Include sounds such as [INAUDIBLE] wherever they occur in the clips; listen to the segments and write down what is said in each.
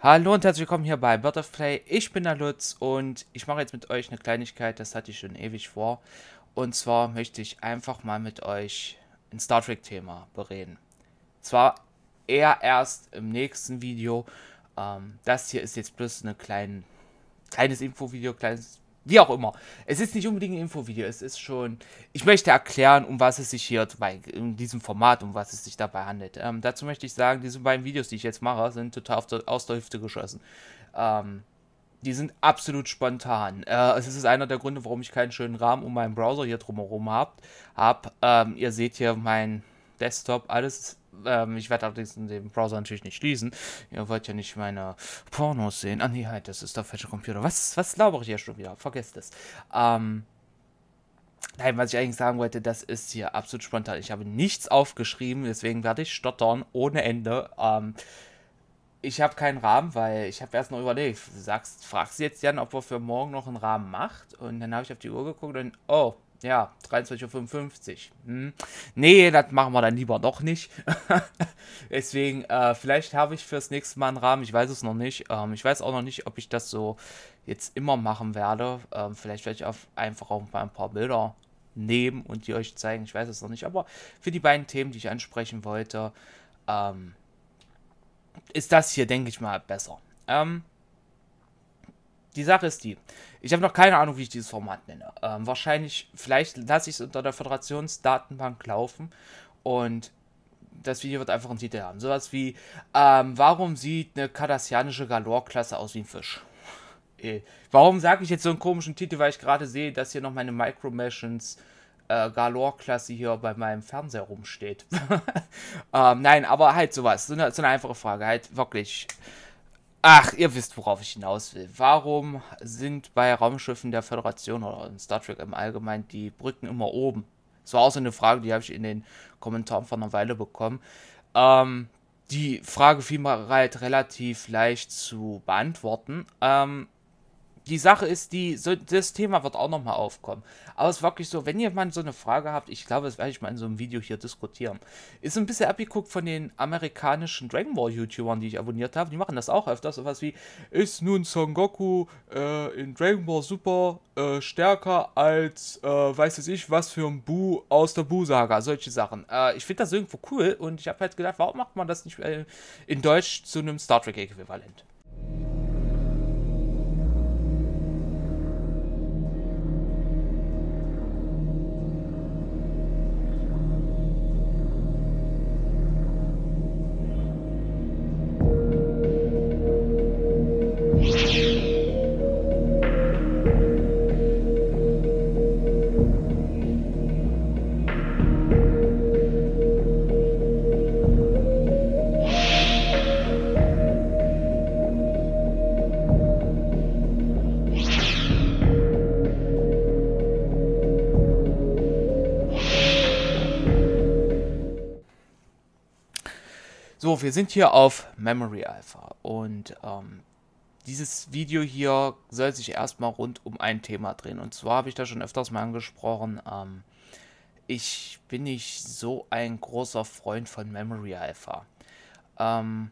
Hallo und herzlich willkommen hier bei Bird of Play. Ich bin der Lutz und ich mache jetzt mit euch eine Kleinigkeit, das hatte ich schon ewig vor. Und zwar möchte ich einfach mal mit euch ein Star Trek Thema bereden. Zwar eher erst im nächsten Video. Ähm, das hier ist jetzt bloß ein klein, kleines Infovideo, kleines wie auch immer. Es ist nicht unbedingt ein Infovideo, es ist schon. Ich möchte erklären, um was es sich hier bei, in diesem Format, um was es sich dabei handelt. Ähm, dazu möchte ich sagen, diese beiden Videos, die ich jetzt mache, sind total der, aus der Hüfte geschossen. Ähm, die sind absolut spontan. Äh, es ist einer der Gründe, warum ich keinen schönen Rahmen um meinen Browser hier drumherum habe. Hab, ähm, ihr seht hier mein Desktop, alles ähm, ich werde allerdings den Browser natürlich nicht schließen. Ihr wollt ja nicht meine Pornos sehen. Ah, nee, halt, das ist der falsche Computer. Was, was labere ich ja schon wieder? Vergesst es. Ähm, nein, was ich eigentlich sagen wollte, das ist hier absolut spontan. Ich habe nichts aufgeschrieben, deswegen werde ich stottern ohne Ende. Ähm, ich habe keinen Rahmen, weil ich habe erst noch überlegt, sagst, fragst jetzt Jan, ob er für morgen noch einen Rahmen macht. Und dann habe ich auf die Uhr geguckt und, oh, ja, 23.55 Uhr. Hm. Nee, das machen wir dann lieber doch nicht. [LAUGHS] Deswegen, äh, vielleicht habe ich fürs nächste Mal einen Rahmen. Ich weiß es noch nicht. Ähm, ich weiß auch noch nicht, ob ich das so jetzt immer machen werde. Ähm, vielleicht werde ich auf, einfach auch mal ein paar Bilder nehmen und die euch zeigen. Ich weiß es noch nicht. Aber für die beiden Themen, die ich ansprechen wollte, ähm, ist das hier, denke ich mal, besser. Ähm, die Sache ist die, ich habe noch keine Ahnung, wie ich dieses Format nenne. Ähm, wahrscheinlich, vielleicht lasse ich es unter der Föderationsdatenbank laufen und das Video wird einfach einen Titel haben. Sowas wie, ähm, warum sieht eine kardassianische Galore-Klasse aus wie ein Fisch? Äh, warum sage ich jetzt so einen komischen Titel, weil ich gerade sehe, dass hier noch meine Micromations äh, Galore-Klasse hier bei meinem Fernseher rumsteht. [LAUGHS] ähm, nein, aber halt sowas. So eine, so eine einfache Frage. Halt wirklich. Ach, ihr wisst, worauf ich hinaus will. Warum sind bei Raumschiffen der Föderation oder in Star Trek im Allgemeinen die Brücken immer oben? Das war auch so eine Frage, die habe ich in den Kommentaren vor einer Weile bekommen. Ähm, die Frage fiel mir halt relativ leicht zu beantworten. Ähm, die Sache ist, die, so, das Thema wird auch nochmal aufkommen. Aber es ist wirklich so, wenn ihr mal so eine Frage habt, ich glaube, das werde ich mal in so einem Video hier diskutieren. Ist ein bisschen abgeguckt von den amerikanischen Dragon Ball YouTubern, die ich abonniert habe. Die machen das auch öfter. Sowas wie, ist nun Son Goku äh, in Dragon Ball Super äh, stärker als, äh, weiß es ich, was für ein Bu aus der Bu-Saga. Solche Sachen. Äh, ich finde das irgendwo cool und ich habe halt gedacht, warum macht man das nicht äh, in Deutsch zu einem Star Trek-Äquivalent? wir sind hier auf Memory Alpha und ähm, dieses Video hier soll sich erstmal rund um ein Thema drehen. Und zwar habe ich da schon öfters mal angesprochen, ähm, ich bin nicht so ein großer Freund von Memory Alpha. Ähm,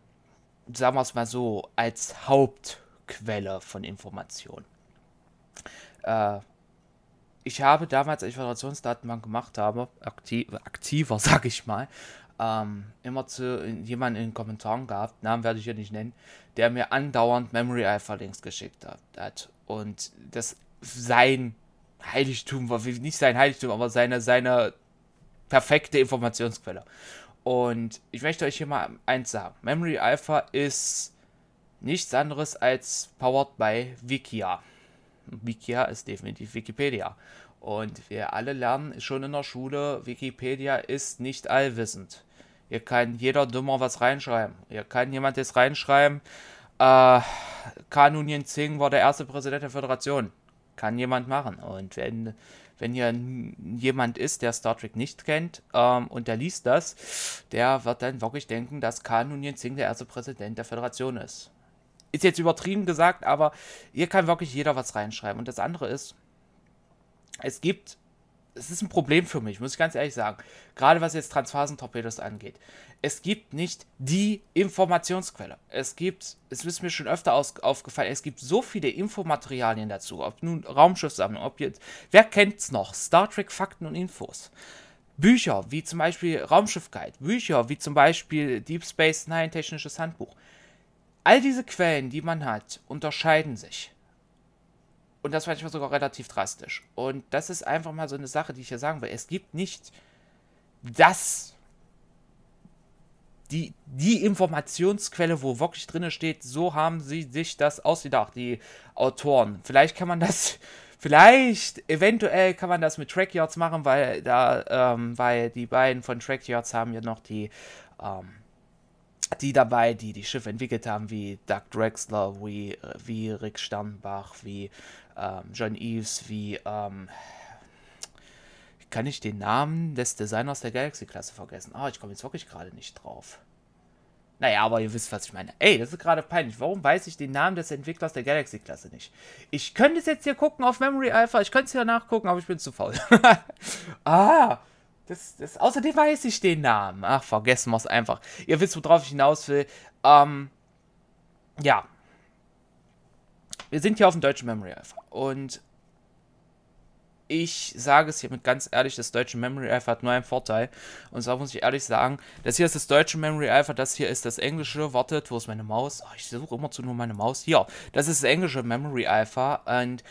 sagen wir es mal so, als Hauptquelle von Informationen. Äh, ich habe damals, als ich Föderationsdatenbank gemacht habe, aktiv, aktiver, [LAUGHS] sage ich mal, ähm, immer zu jemanden in den Kommentaren gehabt, Namen werde ich hier nicht nennen, der mir andauernd Memory Alpha Links geschickt hat. Und das sein Heiligtum war, nicht sein Heiligtum, aber seine, seine perfekte Informationsquelle. Und ich möchte euch hier mal eins sagen. Memory Alpha ist nichts anderes als powered by Wikia. Wikia ist definitiv Wikipedia. Und wir alle lernen schon in der Schule, Wikipedia ist nicht allwissend. Hier kann jeder Dummer was reinschreiben. Hier kann jemand jetzt reinschreiben, äh, Kanunien Singh war der erste Präsident der Föderation. Kann jemand machen. Und wenn, wenn hier jemand ist, der Star Trek nicht kennt ähm, und der liest das, der wird dann wirklich denken, dass Kanunien Singh der erste Präsident der Föderation ist. Ist jetzt übertrieben gesagt, aber hier kann wirklich jeder was reinschreiben. Und das andere ist, es gibt es ist ein Problem für mich, muss ich ganz ehrlich sagen. Gerade was jetzt Transphasentorpedos angeht. Es gibt nicht die Informationsquelle. Es gibt, es ist mir schon öfter aus, aufgefallen, es gibt so viele Infomaterialien dazu. Ob nun Raumschiffsammlung, ob jetzt, wer kennt's noch? Star Trek Fakten und Infos. Bücher, wie zum Beispiel Raumschiff Guide. Bücher, wie zum Beispiel Deep Space Nine Technisches Handbuch. All diese Quellen, die man hat, unterscheiden sich. Und das manchmal sogar relativ drastisch. Und das ist einfach mal so eine Sache, die ich hier sagen will. Es gibt nicht das, die, die Informationsquelle, wo wirklich drin steht, so haben sie sich das ausgedacht, die Autoren. Vielleicht kann man das, [LAUGHS] vielleicht, eventuell kann man das mit Trackyards machen, weil da, ähm, weil die beiden von Trackyards haben ja noch die, ähm, die dabei, die die Schiffe entwickelt haben, wie Doug Drexler, wie, äh, wie Rick Sternbach, wie ähm, John Eves, wie, ähm, kann ich den Namen des Designers der Galaxy-Klasse vergessen? Ah, ich komme jetzt wirklich gerade nicht drauf. Naja, aber ihr wisst, was ich meine. Ey, das ist gerade peinlich. Warum weiß ich den Namen des Entwicklers der Galaxy-Klasse nicht? Ich könnte es jetzt hier gucken auf Memory Alpha. Ich könnte es hier nachgucken, aber ich bin zu faul. [LAUGHS] ah, das, das, außerdem weiß ich den Namen. Ach, vergessen wir es einfach. Ihr wisst, worauf ich hinaus will. Ähm, ja. Wir sind hier auf dem deutschen Memory Alpha. Und ich sage es hiermit ganz ehrlich, das deutsche Memory Alpha hat nur einen Vorteil. Und zwar muss ich ehrlich sagen, das hier ist das deutsche Memory Alpha, das hier ist das englische. Wartet, wo ist meine Maus? Oh, ich suche immer zu nur meine Maus. Hier, das ist das englische Memory Alpha. Und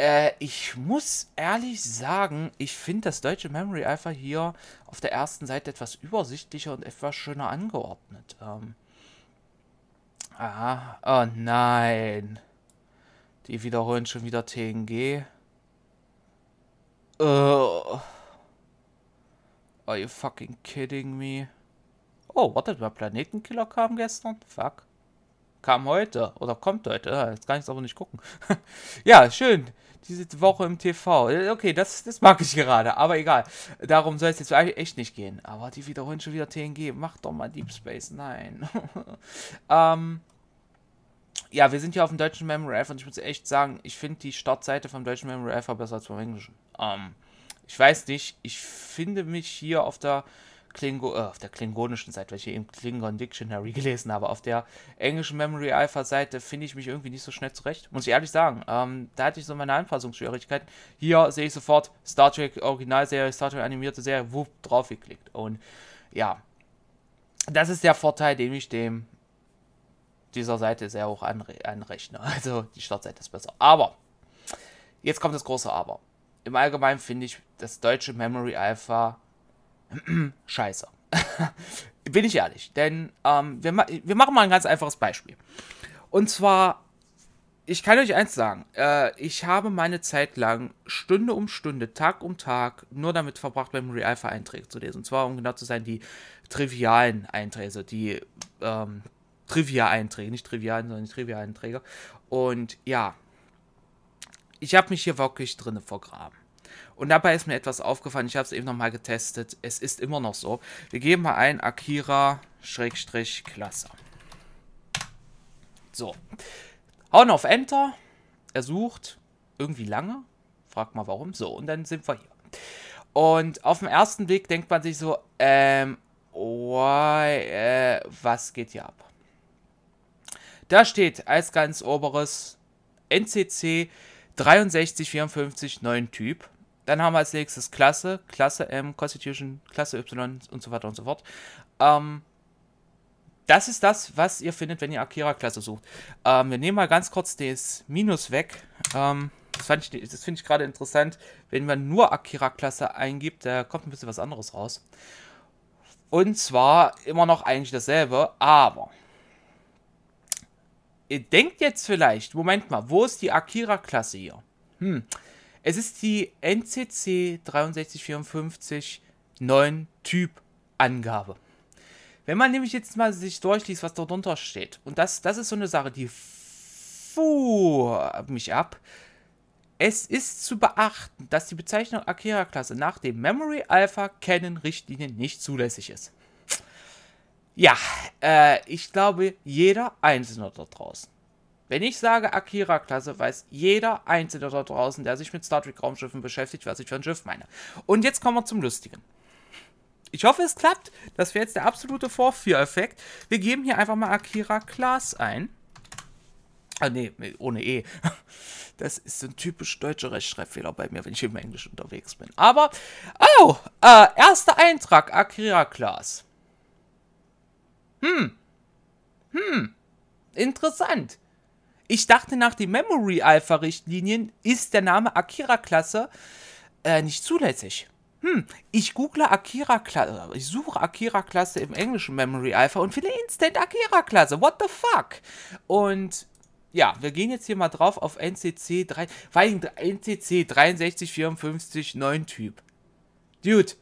äh, ich muss ehrlich sagen, ich finde das deutsche Memory Alpha hier auf der ersten Seite etwas übersichtlicher und etwas schöner angeordnet. Ähm. Ah, oh nein. Die wiederholen schon wieder TNG. Uh, oh. are you fucking kidding me? Oh, wartet mal, Planetenkiller kam gestern? Fuck. Kam heute. Oder kommt heute. Jetzt kann ich es aber nicht gucken. [LAUGHS] ja, schön diese Woche im TV. Äh, okay, das, das mag ich gerade, aber egal. Darum soll es jetzt echt nicht gehen. Aber die wiederholen schon wieder TNG. Mach doch mal Deep Space. Nein. [LAUGHS] ähm, ja, wir sind hier auf dem deutschen Memory Alpha und ich muss echt sagen, ich finde die Startseite vom deutschen Memory Alpha besser als vom englischen. Ähm, ich weiß nicht, ich finde mich hier auf der Klingo, äh, auf der klingonischen Seite, welche im Klingon Dictionary [LAUGHS] gelesen habe, auf der englischen Memory Alpha Seite finde ich mich irgendwie nicht so schnell zurecht. Muss ich ehrlich sagen, ähm, da hatte ich so meine Anpassungsschwierigkeiten. Hier sehe ich sofort Star Trek Originalserie, Star Trek animierte Serie, wupp, draufgeklickt. Und ja, das ist der Vorteil, den ich dem dieser Seite sehr hoch anre anrechne. [LAUGHS] Also die Startseite ist besser. Aber, jetzt kommt das große Aber. Im Allgemeinen finde ich das deutsche Memory Alpha [CLEARS THROAT] scheiße. [LAUGHS] Bin ich ehrlich, denn ähm, wir, ma wir, machen mal ein ganz einfaches Beispiel. Und zwar, ich kann euch eins sagen, äh, ich habe meine Zeit lang Stunde um Stunde, Tag um Tag nur damit verbracht, beim Realfa Einträge zu lesen. Und zwar, um genau zu sein, die trivialen Einträge, die ähm, Trivia-Einträge, nicht trivialen, sondern die Trivia-Einträge. Und ja, ich habe mich hier wirklich drinnen vergraben. Und dabei ist mir etwas aufgefallen, ich habe es eben nochmal getestet, es ist immer noch so. Wir geben mal ein Akira-Klasse. So. Hauen auf Enter. Er sucht irgendwie lange. Frag mal warum. So, und dann sind wir hier. Und auf den ersten Blick denkt man sich so, ähm, why, äh, was geht hier ab? Da steht als ganz oberes NCC 6354 neuen Typ. Dann haben wir als nächstes Klasse, Klasse M, Constitution, Klasse Y und so weiter und so fort. Ähm, das ist das, was ihr findet, wenn ihr Akira-Klasse sucht. Ähm, wir nehmen mal ganz kurz das Minus weg. Ähm, das, das finde ich gerade interessant. Wenn man nur Akira-Klasse eingibt, da kommt ein bisschen was anderes raus. Und zwar immer noch eigentlich dasselbe, aber ihr denkt jetzt vielleicht, Moment mal, wo ist die Akira-Klasse hier? Hm, es ist die NCC 6354 9 Typ Angabe. Wenn man nämlich jetzt mal sich durchliest, was darunter steht, und das, das ist so eine Sache, die fuhr mich ab. Es ist zu beachten, dass die Bezeichnung Akira-Klasse nach den Memory Alpha Canon Richtlinien nicht zulässig ist. Ja, äh, ich glaube, jeder Einzelne da draußen wenn ich sage Akira-Klasse, weiß jeder Einzelne da draußen, der sich mit Star Trek-Raumschiffen beschäftigt, was ich für ein Schiff meine. Und jetzt kommen wir zum Lustigen. Ich hoffe, es klappt. Das wäre jetzt der absolute Vorführeffekt. Wir geben hier einfach mal Akira klass ein. Ah, nee, ohne E. [LAUGHS] Das ist so ein typisch deutscher Rechtschreibfehler bei mir, wenn ich im Englisch unterwegs bin. Aber, oh, äh, erster Eintrag, Akira klass Hm. Hm. Interessant. Ich dachte, nach den Memory Alpha-Richtlinien ist der Name Akira-Klasse äh, nicht zulässig. Hm, ich google Akira-Klasse, äh, ich suche Akira-Klasse im englischen Memory Alpha und finde instant Akira-Klasse. What the fuck? Und ja, wir gehen jetzt hier mal drauf auf NCC 3, vor allem NCC 63, 54, 9 Typ. Dude,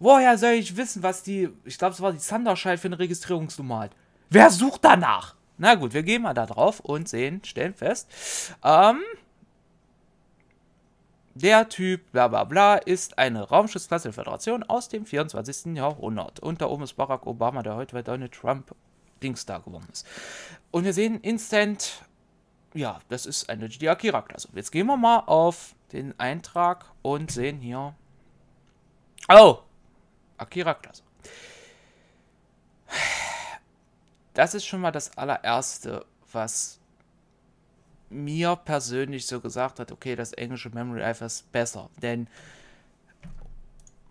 woher soll ich wissen, was die, ich glaube, es war die Thunderschall für eine Registrierungsnummer hat? Wer sucht danach? Na gut, wir gehen mal da drauf und sehen, stellen fest, ähm, der Typ bla bla bla ist eine Raumschutzklasse der Föderation aus dem 24. Jahrhundert. Und da oben ist Barack Obama, der heute bei Donald Trump Dings da geworden ist. Und wir sehen instant, ja, das ist eine Akira-Klasse. Jetzt gehen wir mal auf den Eintrag und sehen hier, oh, Akira-Klasse. Das ist schon mal das allererste, was mir persönlich so gesagt hat, okay, das englische Memory Alpha ist besser. Denn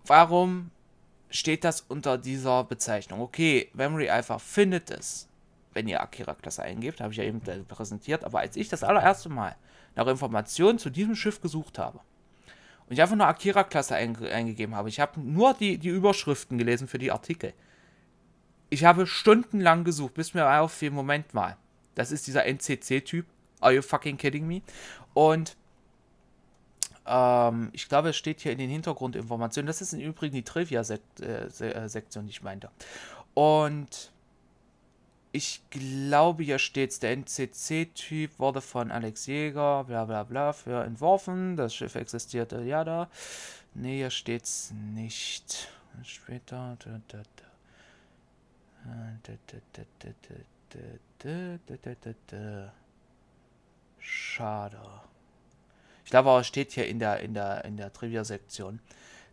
warum steht das unter dieser Bezeichnung? Okay, Memory Alpha findet es, wenn ihr Akira-Klasse eingebt, habe ich ja eben präsentiert, aber als ich das allererste Mal nach Informationen zu diesem Schiff gesucht habe und ich einfach nur Akira-Klasse einge eingegeben habe, ich habe nur die, die Überschriften gelesen für die Artikel ich habe stundenlang gesucht, bis mir auf auffiel, Moment mal, das ist dieser NCC-Typ. Are you fucking kidding me? Und ähm, ich glaube, es steht hier in den Hintergrundinformationen. Das ist im Übrigen die Trivia-Sektion, äh, äh, die ich meinte. Und ich glaube, hier steht der NCC-Typ wurde von Alex Jäger, bla bla bla, für entworfen. Das Schiff existierte, ja da. Nee, hier steht's nicht. Später. Da, da, da. Schade. Ich glaube, aber es steht hier in der, in der, in der Trivia-Sektion,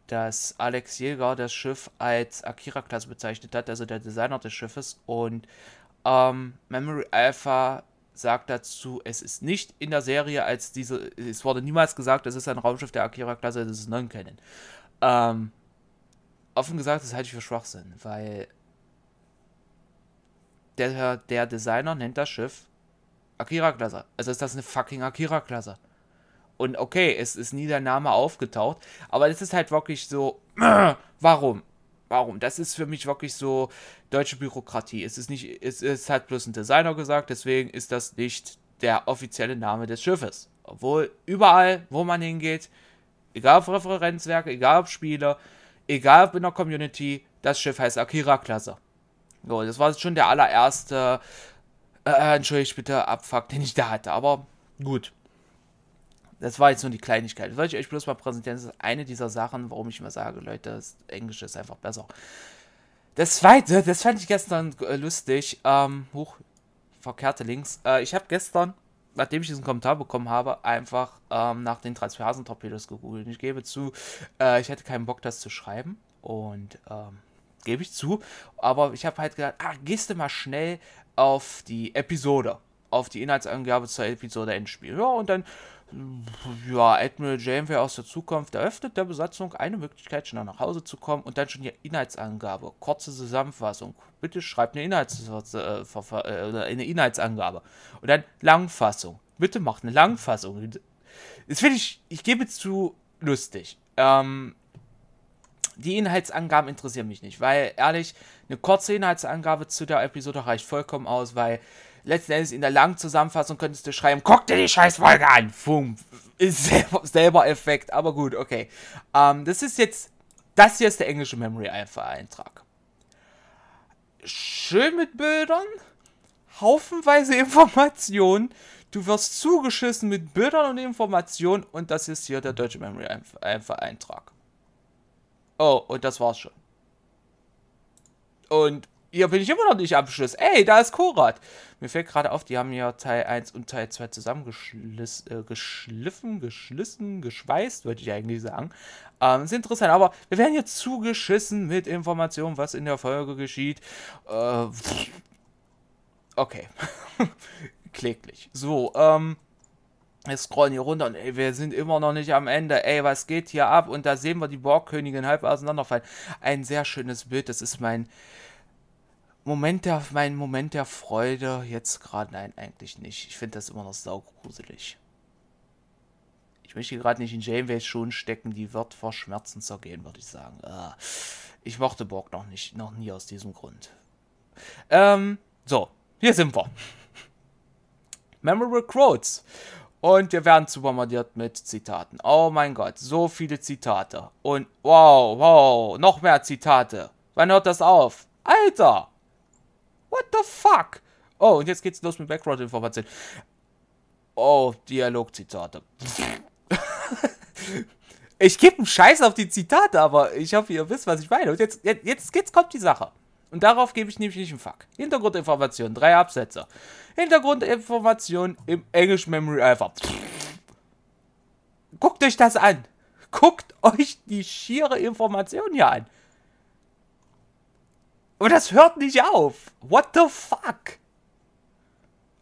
dass Alex Jäger das Schiff als Akira-Klasse bezeichnet hat, also der Designer des Schiffes. Und ähm, Memory Alpha sagt dazu, es ist nicht in der Serie als diese, es wurde niemals gesagt, es ist ein Raumschiff der Akira-Klasse, das ist non-canon. Ähm, offen gesagt, das halte ich für Schwachsinn, weil der, der Designer nennt das Schiff Akira Klasse. Also ist das eine fucking Akira Klasse. Und okay, es ist nie der Name aufgetaucht, aber es ist halt wirklich so, [CLEARS THROAT] warum? Warum? Das ist für mich wirklich so deutsche Bürokratie. Es ist nicht, es ist halt bloß ein Designer gesagt, deswegen ist das nicht der offizielle Name des Schiffes. Obwohl überall, wo man hingeht, egal ob Referenzwerke, egal ob Spiele, egal ob in der Community, das Schiff heißt Akira-Klasse. So, das war schon der allererste, äh, äh, entschuldigt bitte, Abfuck, den ich da hatte. Aber gut. Das war jetzt nur die Kleinigkeit. Das wollte ich euch bloß mal präsentieren. Das ist eine dieser Sachen, warum ich immer sage, Leute, das Englische ist einfach besser. Das zweite, das fand ich gestern äh, lustig. Ähm, hoch, verkehrte Links. Äh, ich habe gestern, nachdem ich diesen Kommentar bekommen habe, einfach ähm, nach den Transferhasen-Torpedos gegoogelt. Ich gebe zu, äh, ich hätte keinen Bock, das zu schreiben. Und ähm, gebe ich zu. Aber ich habe halt gedacht, ah, gehst du mal schnell auf die Episode, auf die Inhaltsangabe zur Episode Endspiel. Ja, und dann, ja, Admiral Janeway aus der Zukunft eröffnet der Besatzung eine Möglichkeit, schneller nach Hause zu kommen und dann schon die Inhaltsangabe. Kurze Zusammenfassung. Bitte schreibt eine, Inhalts äh, eine Inhaltsangabe. Und dann Langfassung. Bitte macht eine Langfassung. Das finde ich, ich gebe zu, lustig. Ähm, die Inhaltsangaben interessieren mich nicht, weil ehrlich, eine kurze Inhaltsangabe zu der Episode reicht vollkommen aus, weil letzten Endes in der langen Zusammenfassung könntest du schreiben, guck dir die Scheißfolge an, fum, ist selber, [LAUGHS] selber Effekt, aber gut, okay. Ähm, das ist jetzt, das hier ist der englische Memory Alpha Eintrag. Schön mit Bildern, haufenweise Informationen, du wirst zugeschissen mit Bildern und Informationen und das ist hier der deutsche Memory Alpha Eintrag. Oh, und das war's schon. Und hier bin ich immer noch nicht am Schluss. Ey, da ist Korat. Mir fällt gerade auf, die haben ja Teil 1 und Teil 2 zusammengeschliffen, äh, geschlissen, geschweißt, würde ich eigentlich sagen. Ähm, ist interessant, aber wir werden jetzt zugeschissen mit Informationen, was in der Folge geschieht. Äh, okay. [LAUGHS] Kläglich. So, ähm. Wir scrollen hier runter und ey, wir sind immer noch nicht am Ende. Ey, was geht hier ab? Und da sehen wir die Borgkönigin halb auseinanderfallen. Ein sehr schönes Bild. Das ist mein Moment der, mein Moment der Freude. Jetzt gerade, nein, eigentlich nicht. Ich finde das immer noch saugruselig. Ich möchte gerade nicht in Janeways Schuhen stecken. Die wird vor Schmerzen zergehen, würde ich sagen. Ah. ich mochte Borg noch nicht, noch nie aus diesem Grund. Ähm, so, hier sind wir. [LAUGHS] Memorable Quotes. Und wir werden zu bombardiert mit Zitaten. Oh mein Gott, so viele Zitate. Und wow, wow, noch mehr Zitate. Wann hört das auf? Alter! What the fuck? Oh, und jetzt geht's los mit Background-Informationen. Oh, Dialogzitate. [LAUGHS] ich gebe einen Scheiß auf die Zitate, aber ich hoffe, ihr wisst, was ich meine. Und jetzt, jetzt, jetzt kommt die Sache. Und darauf gebe ich nämlich nicht einen Fuck. Hintergrundinformation, drei Absätze. Hintergrundinformation im English Memory Alpha. Guckt euch das an. Guckt euch die schiere Information hier an. Und das hört nicht auf. What the fuck?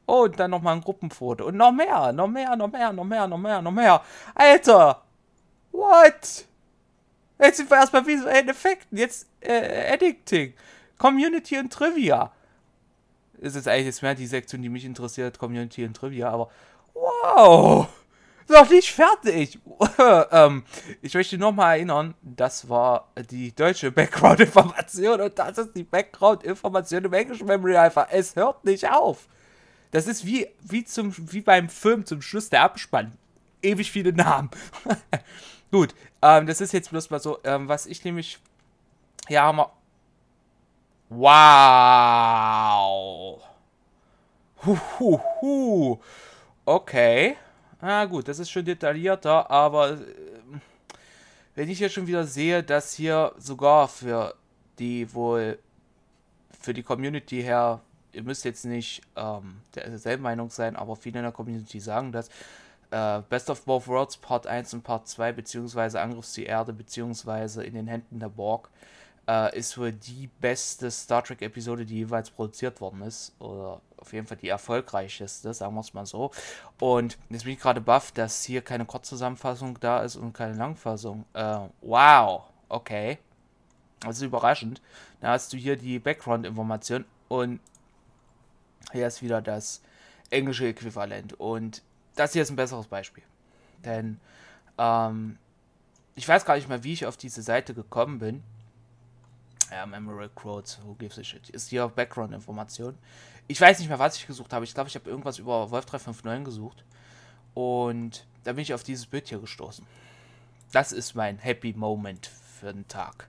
Oh, und dann nochmal ein Gruppenfoto. Und noch mehr, noch mehr, noch mehr, noch mehr, noch mehr, noch mehr. Alter! What? Jetzt sind wir erstmal visuellen Effekten. Jetzt äh, Editing. Community und Trivia. Ist jetzt eigentlich ist mehr die Sektion, die mich interessiert, Community und Trivia, aber wow! Noch nicht fertig! [LAUGHS] ähm, ich möchte nochmal erinnern, das war die deutsche Background-Information und das ist die Background-Information im englischen Memory Alpha. Es hört nicht auf! Das ist wie, wie, zum, wie beim Film zum Schluss der Abspann. Ewig viele Namen. [LAUGHS] Gut, ähm, das ist jetzt bloß mal so, ähm, was ich nämlich ja, mal Wow. Huhuhu. Okay. Na gut, das ist schon detaillierter, aber äh, wenn ich hier schon wieder sehe, dass hier sogar für die wohl, für die Community her, ihr müsst jetzt nicht ähm, derselben Meinung sein, aber viele in der Community sagen das, äh, Best of Both Worlds Part 1 und Part 2, beziehungsweise Angriff die Erde, beziehungsweise in den Händen der Borg, äh, ist wohl die beste Star Trek-Episode, die jeweils produziert worden ist. Oder auf jeden Fall die erfolgreichste, sagen wir es mal so. Und jetzt bin ich gerade baff, dass hier keine Kurzzusammenfassung da ist und keine Langfassung. Äh, wow, okay. Das ist überraschend. Da hast du hier die Background-Information und hier ist wieder das englische Äquivalent. Und das hier ist ein besseres Beispiel. Denn ähm, ich weiß gar nicht mehr, wie ich auf diese Seite gekommen bin. Ähm, Emerald Croats, who gives a shit? Ist hier auf Background-Information. Ich weiß nicht mehr, was ich gesucht habe. Ich glaube, ich habe irgendwas über Wolf 359 gesucht. Und da bin ich auf dieses Bild hier gestoßen. Das ist mein Happy Moment für den Tag.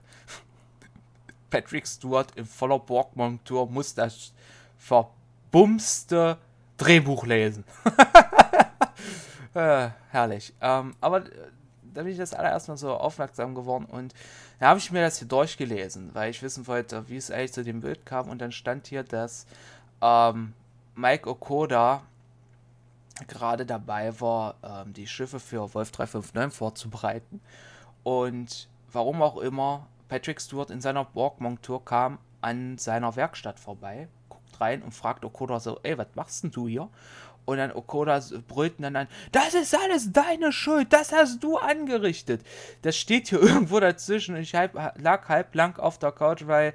[LAUGHS] Patrick Stewart im voller Borgmontur muss das verbumste Drehbuch lesen. [LAUGHS] äh, herrlich. Ähm, aber äh, da bin ich das allererst mal so aufmerksam geworden und da habe ich mir das hier durchgelesen, weil ich wissen wollte, wie es eigentlich zu dem Bild kam und dann stand hier, dass ähm, Mike Okoda gerade dabei war, ähm, die Schiffe für Wolf 359 vorzubereiten und warum auch immer Patrick Stewart in seiner Borg-Montur kam an seiner Werkstatt vorbei, guckt rein und fragt Okoda so, ey, was machst denn du hier? Und dann Okoda brüllt dann an, das ist alles deine Schuld, das hast du angerichtet. Das steht hier [LAUGHS] irgendwo dazwischen und ich halb, lag halb blank auf der Couch, weil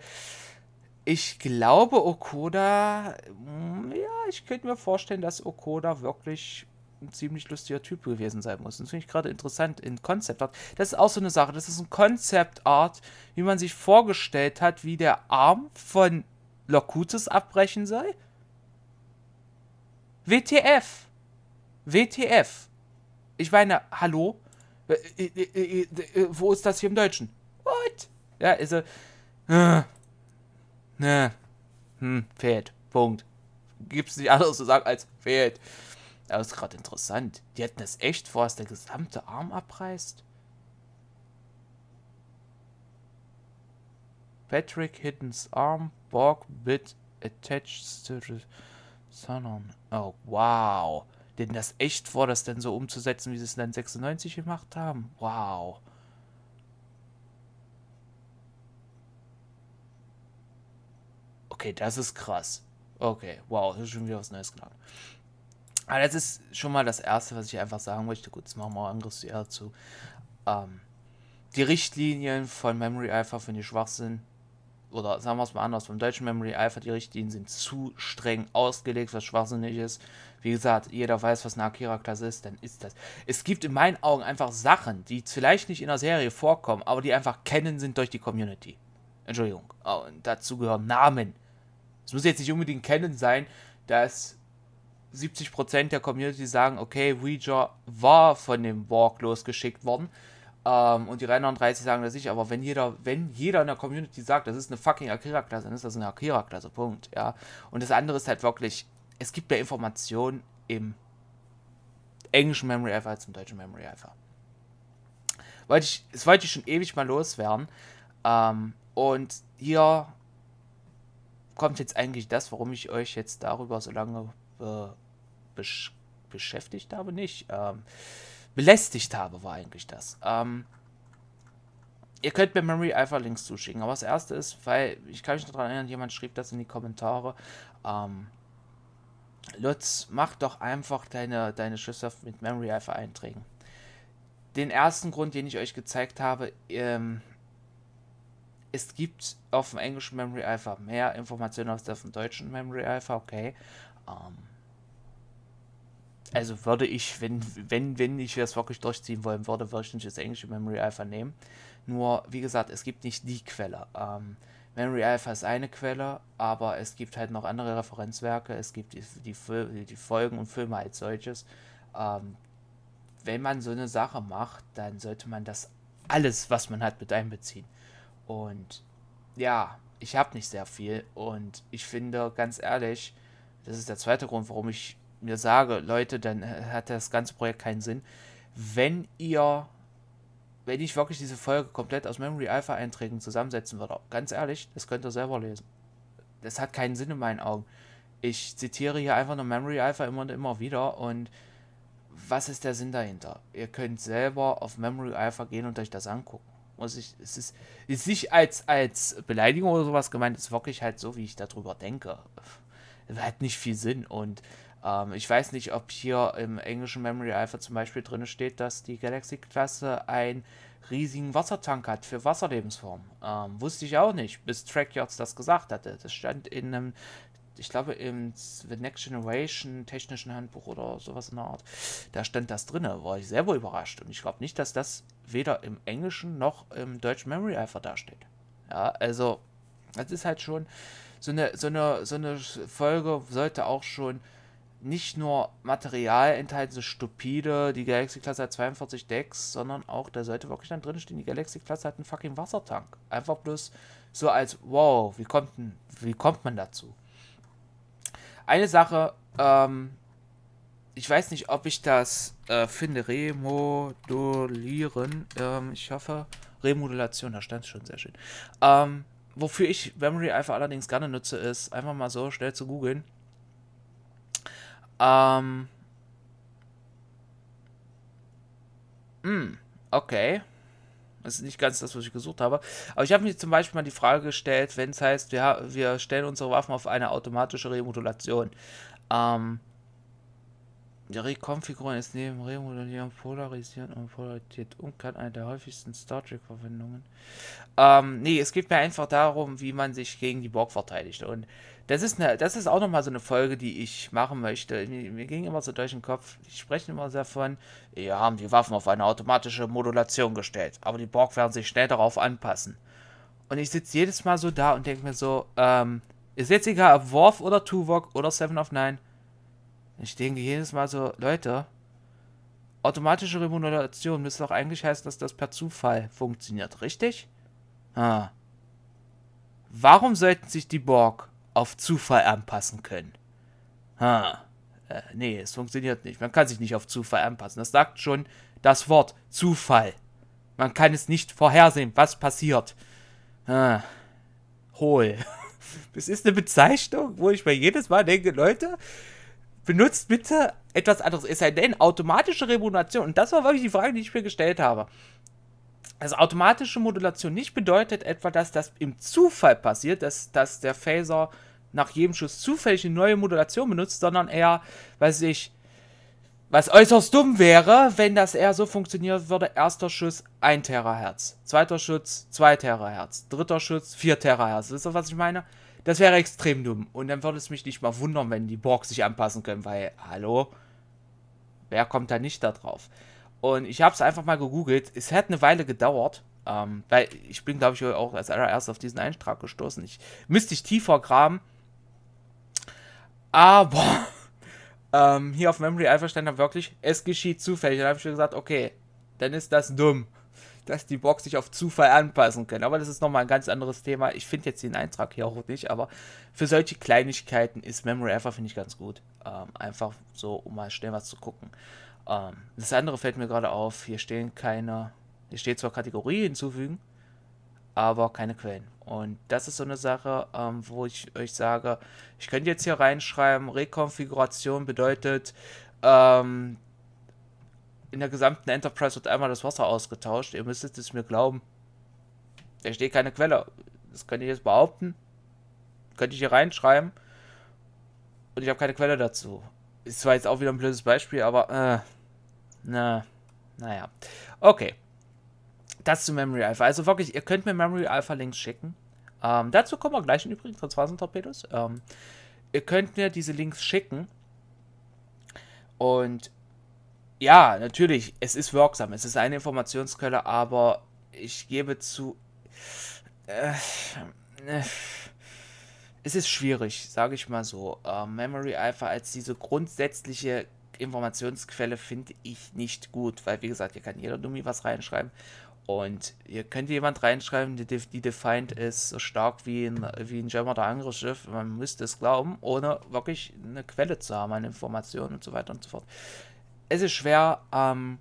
ich glaube, Okoda, hm, ja, ich könnte mir vorstellen, dass Okoda wirklich ein ziemlich lustiger Typ gewesen sein muss. Das finde ich gerade interessant in Konzeptart. Das ist auch so eine Sache. Das ist ein Konzeptart, wie man sich vorgestellt hat, wie der Arm von Locutus abbrechen soll. WTF. WTF. Ich meine, hallo? Äh, äh, äh, wo ist das hier im Deutschen? What? Ja, also. Äh, ne. Hm, fehlt. Punkt. Gibt es nicht anders zu sagen als fehlt. Das ist gerade interessant. Die hätten das echt vor, dass der gesamte Arm abreißt? Patrick Hiddens Arm, Borg bit attached to the Sun Sanon. Oh, wow. Denn das echt vor, das denn so umzusetzen, wie sie es in 96 gemacht haben? Wow. Okay, das ist krass. Okay, wow, das ist schon wieder was Neues gelernt. Aber ah, das ist schon mal das Erste, was ich einfach sagen möchte. Gut, jetzt machen wir Angriffsjahr zu. Ähm, die Richtlinien von Memory Alpha finde ich Schwachsinn oder sagen wir es mal anders, vom deutschen Memory Alpha, die Richtlinien sind zu streng ausgelegt, was schwachsinnig ist. Wie gesagt, jeder weiß, was eine Akira-Klasse ist, dann ist das. Es gibt in meinen Augen einfach Sachen, die vielleicht nicht in der Serie vorkommen, aber die einfach kennen sind durch die Community. Entschuldigung. Oh, und dazu gehören Namen. Es muss jetzt nicht unbedingt kennen sein, dass 70% der Community sagen, okay, Ouija war von dem Walk losgeschickt worden. Ähm, und die 330 sagen das nicht, aber wenn jeder, wenn jeder in der Community sagt, das ist eine fucking Akira-Klasse, dann ist das eine Akira-Klasse, Punkt, ja. Und das andere ist halt wirklich, es gibt mehr Informationen im englischen Memory Alpha als im deutschen Memory Alpha. Wollte ich, das wollte ich schon ewig mal loswerden. Ähm, und hier kommt jetzt eigentlich das, warum ich euch jetzt darüber so lange äh, besch beschäftigt habe, nicht. Ähm, belästigt habe, war eigentlich das. Ähm, ihr könnt mir Memory Alpha Links zuschicken. Aber das erste ist, weil ich kann mich noch daran erinnern, jemand schrieb das in die Kommentare. Ähm, Lutz, mach doch einfach deine, deine Schlüssel mit Memory Alpha Einträgen. Den ersten Grund, den ich euch gezeigt habe, ähm, es gibt auf dem englischen Memory Alpha mehr Informationen als auf dem deutschen Memory Alpha, okay. Ähm, also würde ich, wenn, wenn, wenn ich das wirklich durchziehen wollen würde, würde ich nicht das englische Memory Alpha nehmen. Nur, wie gesagt, es gibt nicht die Quelle. Ähm, Memory Alpha ist eine Quelle, aber es gibt halt noch andere Referenzwerke, es gibt die, die, die Folgen und Filme als solches. Ähm, wenn man so eine Sache macht, dann sollte man das alles, was man hat, mit einbeziehen. Und ja, ich habe nicht sehr viel und ich finde, ganz ehrlich, das ist der zweite Grund, warum ich mir sage, Leute, dann hat das ganze Projekt keinen Sinn. Wenn ihr, wenn ich wirklich diese Folge komplett aus Memory Alpha Einträgen zusammensetzen würde, ganz ehrlich, das könnt ihr selber lesen. Das hat keinen Sinn in meinen Augen. Ich zitiere hier einfach nur Memory Alpha immer und immer wieder und was ist der Sinn dahinter? Ihr könnt selber auf Memory Alpha gehen und euch das angucken. Muss ich, es ist, ist nicht als, als Beleidigung oder sowas gemeint, es ist wirklich halt so, wie ich darüber denke. Hat nicht viel Sinn und ähm, ich weiß nicht, ob hier im englischen Memory Alpha zum Beispiel drin steht, dass die Galaxy-Klasse einen riesigen Wassertank hat für Wasserlebensformen. Ähm, wusste ich auch nicht, bis Trackyards das gesagt hatte. Das stand in einem ich glaube, im The Next Generation technischen Handbuch oder sowas in der Art, da stand das drin. War ich selber überrascht. Und ich glaube nicht, dass das weder im Englischen noch im deutschen Memory Alpha dasteht. Ja, also, das ist halt schon so eine, so eine, so eine Folge, sollte auch schon nicht nur Material enthalten, so stupide, die Galaxy-Klasse hat 42 Decks, sondern auch, da sollte wirklich dann drinstehen, die Galaxy-Klasse hat einen fucking Wassertank. Einfach bloß so als, wow, wie kommt, wie kommt man dazu? Eine Sache, ähm, ich weiß nicht, ob ich das äh, finde, remodulieren, ähm, ich hoffe, Remodulation, da stand es schon sehr schön. Ähm, wofür ich Memory Alpha allerdings gerne nutze, ist einfach mal so schnell zu googeln, ähm. Hm, okay. Das ist nicht ganz das, was ich gesucht habe. Aber ich habe mir zum Beispiel mal die Frage gestellt, wenn es heißt, wir, wir stellen unsere Waffen auf eine automatische Remodulation. Ähm, die Reconfiguren ist neben Remodellieren, Polarisieren und Polarität und eine der häufigsten Star Trek-Verwendungen. Ähm, nee, es geht mir einfach darum, wie man sich gegen die Borg verteidigt. Und das ist, eine, das ist auch nochmal so eine Folge, die ich machen möchte. Mir, mir ging immer so durch den Kopf, ich spreche immer davon, wir haben die Waffen auf eine automatische Modulation gestellt, aber die Borg werden sich schnell darauf anpassen. Und ich sitze jedes Mal so da und denke mir so, ähm, ist jetzt egal, ob Worf oder Tuvok oder Seven of Nine, ich denke jedes Mal so, Leute, automatische Remuneration müsste doch eigentlich heißen, dass das per Zufall funktioniert, richtig? Ah. Warum sollten sich die Borg auf Zufall anpassen können? Ha. Äh, nee, es funktioniert nicht. Man kann sich nicht auf Zufall anpassen. Das sagt schon das Wort Zufall. Man kann es nicht vorhersehen, was passiert. Ah. Hohl. [LAUGHS] Das ist eine Bezeichnung, wo ich mir jedes Mal denke, Leute, benutzt bitte etwas anderes. Es sei denn, automatische Remodulation. Und das war wirklich die Frage, die ich mir gestellt habe. Also automatische Modulation nicht bedeutet etwa, dass das im Zufall passiert, dass, dass der Phaser nach jedem Schuss zufällig eine neue Modulation benutzt, sondern eher, weiß ich, was äußerst dumm wäre, wenn das eher so funktionieren würde. Erster Schuss 1 Terahertz, zweiter Schuss 2 Terahertz, dritter Schuss 4 Terahertz. Wisst ihr, was ich meine? Das wäre extrem dumm. Und dann würde es mich nicht mal wundern, wenn die Borg sich anpassen können, weil, hallo, wer kommt da nicht da drauf? Und ich habe es einfach mal gegoogelt. Es hat eine Weile gedauert, ähm, weil ich bin, glaube ich, auch als allererst auf diesen Eintrag gestoßen. Ich müsste ich tiefer graben. Aber [LAUGHS] ähm, hier auf Memory Alpha stand dann wirklich, es geschieht zufällig. Dann habe ich mir gesagt, okay, dann ist das dumm dass die Box sich auf Zufall anpassen können. Aber das ist nochmal ein ganz anderes Thema. Ich finde jetzt den Eintrag hier auch nicht, aber für solche Kleinigkeiten ist Memory Alpha, finde ich, ganz gut. Ähm, einfach so, um mal schnell was zu gucken. Ähm, das andere fällt mir gerade auf. Hier stehen keine, hier steht zwar Kategorie hinzufügen, aber keine Quellen. Und das ist so eine Sache, ähm, wo ich euch sage, ich könnte jetzt hier reinschreiben, Rekonfiguration bedeutet, ähm, in der gesamten Enterprise wird einmal das Wasser ausgetauscht. Ihr müsstet es mir glauben. Da steht keine Quelle. Das könnte ich jetzt behaupten. Könnte ich hier reinschreiben. Und ich habe keine Quelle dazu. Ist zwar jetzt auch wieder ein blödes Beispiel, aber äh, na, naja. Okay. Das zu Memory Alpha. Also wirklich, ihr könnt mir Memory Alpha Links schicken. Ähm, dazu kommen wir gleich im Übrigen, von waren Torpedos. Ähm, ihr könnt mir diese Links schicken. Und ja, natürlich, es ist wirksam, es ist eine Informationsquelle, aber ich gebe zu, äh, äh, es ist schwierig, sage ich mal so. Äh, Memory Alpha als diese grundsätzliche Informationsquelle finde ich nicht gut, weil wie gesagt, hier kann jeder Dummy was reinschreiben und ihr könnt jemand reinschreiben, die, die Defiant ist so stark wie ein, wie ein German oder anderes Man müsste es glauben, ohne wirklich eine Quelle zu haben an Informationen und so weiter und so fort es ist schwer. Ähm,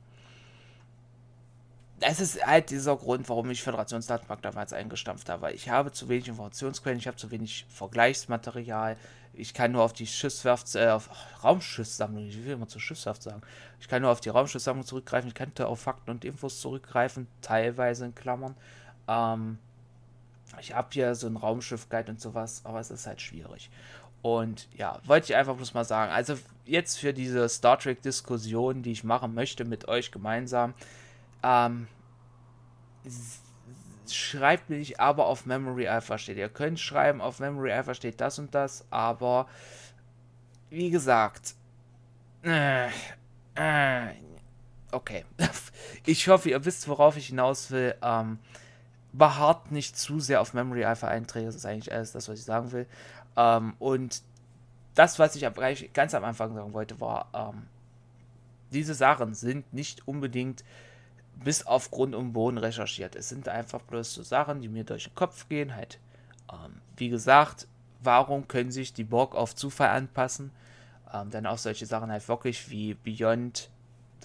es ist halt dieser Grund, warum ich Föderationsdatenbank damals eingestampft habe. Ich habe zu wenig Informationsquellen, ich habe zu wenig Vergleichsmaterial. Ich kann nur auf die Schiffswerft, äh, auf Raumschiffssammlung, ich will immer zur Schiffswerft sagen. Ich kann nur auf die Raumschiffssammlung zurückgreifen, ich könnte auf Fakten und Infos zurückgreifen, teilweise in Klammern. Ähm, ich habe hier so ein Raumschiff-Guide und sowas, aber es ist halt schwierig. Und ja, wollte ich einfach bloß mal sagen. Also jetzt für diese Star Trek-Diskussion, die ich machen möchte mit euch gemeinsam, ähm, schreibt mich aber auf Memory Alpha steht. Ihr könnt schreiben, auf Memory Alpha steht das und das, aber wie gesagt, äh, äh, okay. [LAUGHS] Ich hoffe, ihr wisst, worauf ich hinaus will. Ähm, beharrt nicht zu sehr auf Memory Alpha Einträge. Das ist eigentlich alles das, was ich sagen will. Ähm, und das, was ich ganz am Anfang sagen wollte, war, ähm, diese Sachen sind nicht unbedingt bis auf Grund und Boden recherchiert. Es sind einfach bloß so Sachen, die mir durch den Kopf gehen. Halt, ähm, wie gesagt, warum können sich die Borg auf Zufall anpassen? Ähm, dann auch solche Sachen halt wirklich wie Beyond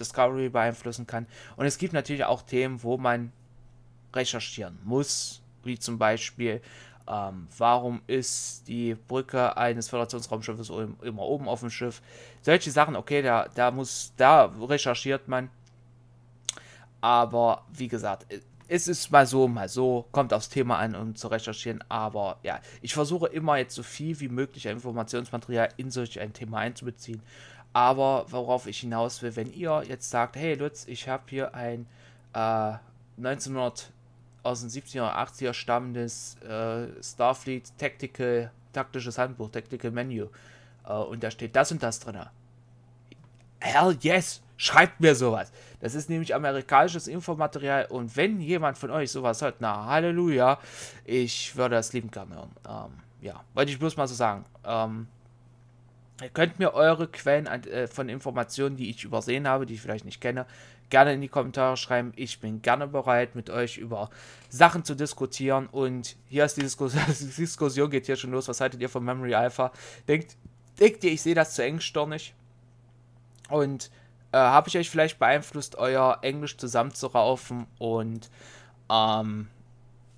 Discovery beeinflussen kann. Und es gibt natürlich auch Themen, wo man recherchieren muss, wie zum Beispiel ähm, warum ist die Brücke eines Föderationsraumschiffes immer oben auf dem Schiff? Solche Sachen, okay, da, da muss, da recherchiert man. Aber wie gesagt, es ist mal so, mal so, kommt aufs Thema an, um zu recherchieren. Aber ja, ich versuche immer jetzt so viel wie möglich Informationsmaterial in solch ein Thema einzubeziehen. Aber worauf ich hinaus will, wenn ihr jetzt sagt, hey Lutz, ich habe hier ein äh, 1900 aus den 70er und 80er stammendes äh, Starfleet Tactical, taktisches Handbuch, Tactical Menu. Äh, und da steht das und das drin. Hell yes! Schreibt mir sowas. Das ist nämlich amerikanisches Infomaterial und wenn jemand von euch sowas hört, na Halleluja, ich würde das lieben gerne hören. Ähm, ja, wollte ich bloß mal so sagen. Ähm, ihr könnt mir eure Quellen äh, von Informationen, die ich übersehen habe, die ich vielleicht nicht kenne, gerne in die Kommentare schreiben. Ich bin gerne bereit, mit euch über Sachen zu diskutieren. Und hier ist die Diskussion, [LAUGHS] die Diskussion geht hier schon los. Was haltet ihr von Memory Alpha? Denkt, denkt ihr, ich sehe das zu engstirnig? Und äh, habe ich euch vielleicht beeinflusst, euer Englisch zusammenzuraufen? Und ähm,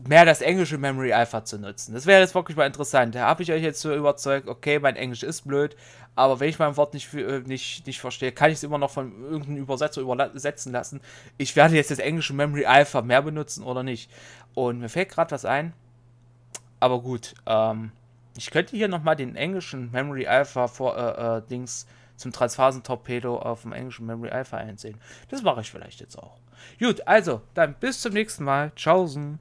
mehr das englische Memory Alpha zu nutzen. Das wäre jetzt wirklich mal interessant. Da habe ich euch jetzt so überzeugt, okay, mein Englisch ist blöd, aber wenn ich mein Wort nicht, äh, nicht, nicht verstehe, kann ich es immer noch von irgendeinem Übersetzer übersetzen lassen. Ich werde jetzt das englische Memory Alpha mehr benutzen oder nicht. Und mir fällt gerade was ein. Aber gut, ähm, ich könnte hier nochmal den englischen Memory Alpha vor, äh, äh, Dings zum Transphasentorpedo auf dem englischen Memory Alpha einsehen. Das mache ich vielleicht jetzt auch. Gut, also, dann bis zum nächsten Mal. Tschaußen.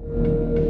Música